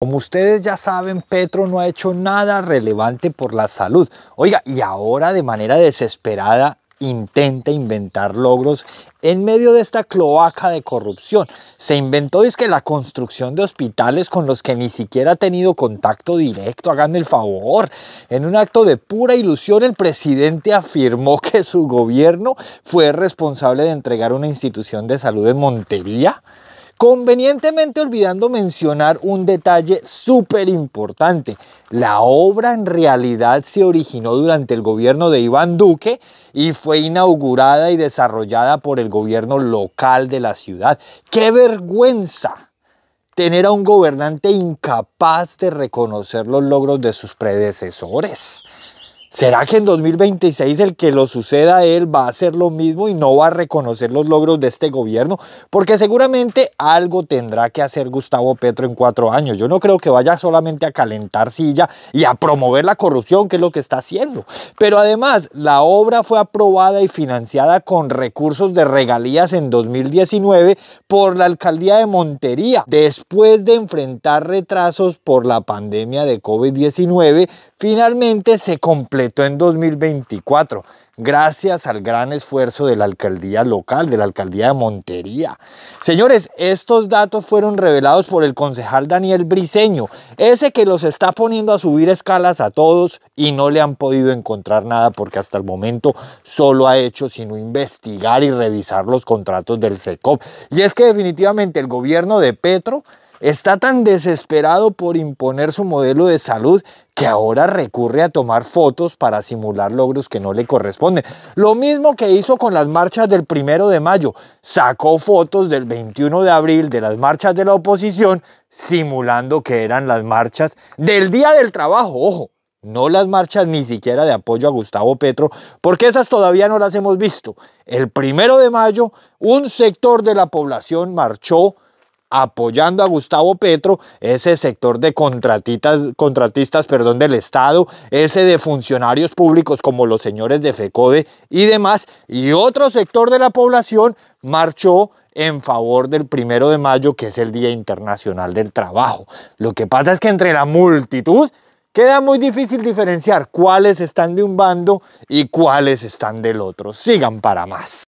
Como ustedes ya saben, Petro no ha hecho nada relevante por la salud. Oiga, y ahora de manera desesperada intenta inventar logros en medio de esta cloaca de corrupción. Se inventó es que la construcción de hospitales con los que ni siquiera ha tenido contacto directo, Hagan el favor. En un acto de pura ilusión, el presidente afirmó que su gobierno fue responsable de entregar una institución de salud en Montería convenientemente olvidando mencionar un detalle súper importante. La obra en realidad se originó durante el gobierno de Iván Duque y fue inaugurada y desarrollada por el gobierno local de la ciudad. ¡Qué vergüenza! Tener a un gobernante incapaz de reconocer los logros de sus predecesores. ¿Será que en 2026 el que lo suceda a él va a hacer lo mismo y no va a reconocer los logros de este gobierno? Porque seguramente algo tendrá que hacer Gustavo Petro en cuatro años. Yo no creo que vaya solamente a calentar silla y a promover la corrupción, que es lo que está haciendo. Pero además, la obra fue aprobada y financiada con recursos de regalías en 2019 por la alcaldía de Montería. Después de enfrentar retrasos por la pandemia de COVID-19, finalmente se completó en 2024, gracias al gran esfuerzo de la alcaldía local, de la alcaldía de Montería. Señores, estos datos fueron revelados por el concejal Daniel Briseño, ese que los está poniendo a subir escalas a todos y no le han podido encontrar nada porque hasta el momento solo ha hecho sino investigar y revisar los contratos del SECOP. Y es que definitivamente el gobierno de Petro Está tan desesperado por imponer su modelo de salud que ahora recurre a tomar fotos para simular logros que no le corresponden. Lo mismo que hizo con las marchas del primero de mayo. Sacó fotos del 21 de abril de las marchas de la oposición simulando que eran las marchas del Día del Trabajo. Ojo, no las marchas ni siquiera de apoyo a Gustavo Petro, porque esas todavía no las hemos visto. El primero de mayo un sector de la población marchó apoyando a Gustavo Petro, ese sector de contratistas, contratistas perdón, del Estado, ese de funcionarios públicos como los señores de FECODE y demás, y otro sector de la población marchó en favor del primero de mayo, que es el Día Internacional del Trabajo. Lo que pasa es que entre la multitud queda muy difícil diferenciar cuáles están de un bando y cuáles están del otro. Sigan para más.